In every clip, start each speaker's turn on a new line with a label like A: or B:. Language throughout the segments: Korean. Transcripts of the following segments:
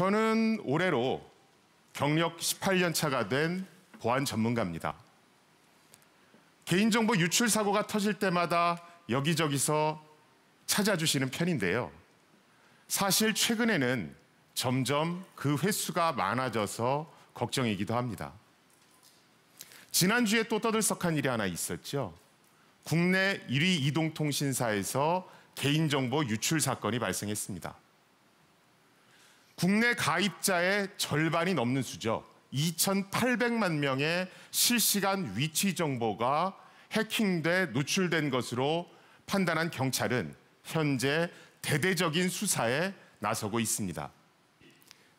A: 저는 올해로 경력 18년 차가 된 보안 전문가입니다. 개인정보 유출 사고가 터질 때마다 여기저기서 찾아주시는 편인데요. 사실 최근에는 점점 그 횟수가 많아져서 걱정이기도 합니다. 지난주에 또 떠들썩한 일이 하나 있었죠. 국내 1위 이동통신사에서 개인정보 유출 사건이 발생했습니다. 국내 가입자의 절반이 넘는 수죠. 2,800만 명의 실시간 위치 정보가 해킹돼 노출된 것으로 판단한 경찰은 현재 대대적인 수사에 나서고 있습니다.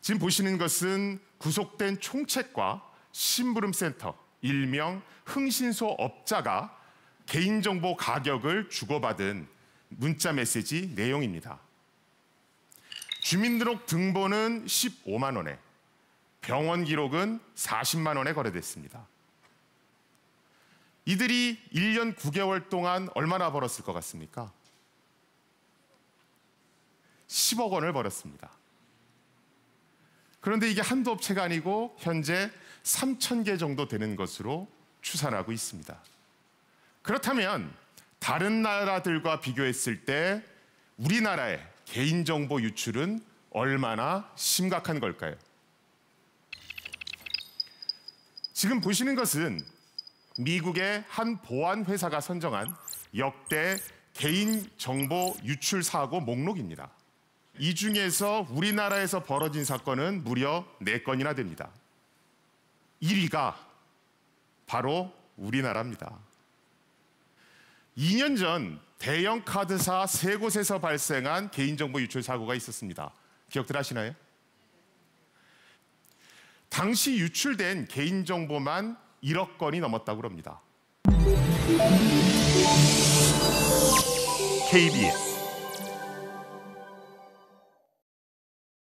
A: 지금 보시는 것은 구속된 총책과 심부름센터, 일명 흥신소 업자가 개인정보 가격을 주고받은 문자 메시지 내용입니다. 주민등록 등본은 15만 원에 병원 기록은 40만 원에 거래됐습니다. 이들이 1년 9개월 동안 얼마나 벌었을 것 같습니까? 10억 원을 벌었습니다. 그런데 이게 한두 업체가 아니고 현재 3천 개 정도 되는 것으로 추산하고 있습니다. 그렇다면 다른 나라들과 비교했을 때 우리나라의 개인정보 유출은 얼마나 심각한 걸까요? 지금 보시는 것은 미국의 한 보안 회사가 선정한 역대 개인 정보 유출 사고 목록입니다. 이 중에서 우리나라에서 벌어진 사건은 무려 4건이나 됩니다. 1위가 바로 우리나라입니다. 2년 전 대형 카드사 세 곳에서 발생한 개인정보 유출 사고가 있었습니다. 기억들 하시나요? 당시 유출된 개인정보만 1억 건이 넘었다고 합니다. KBS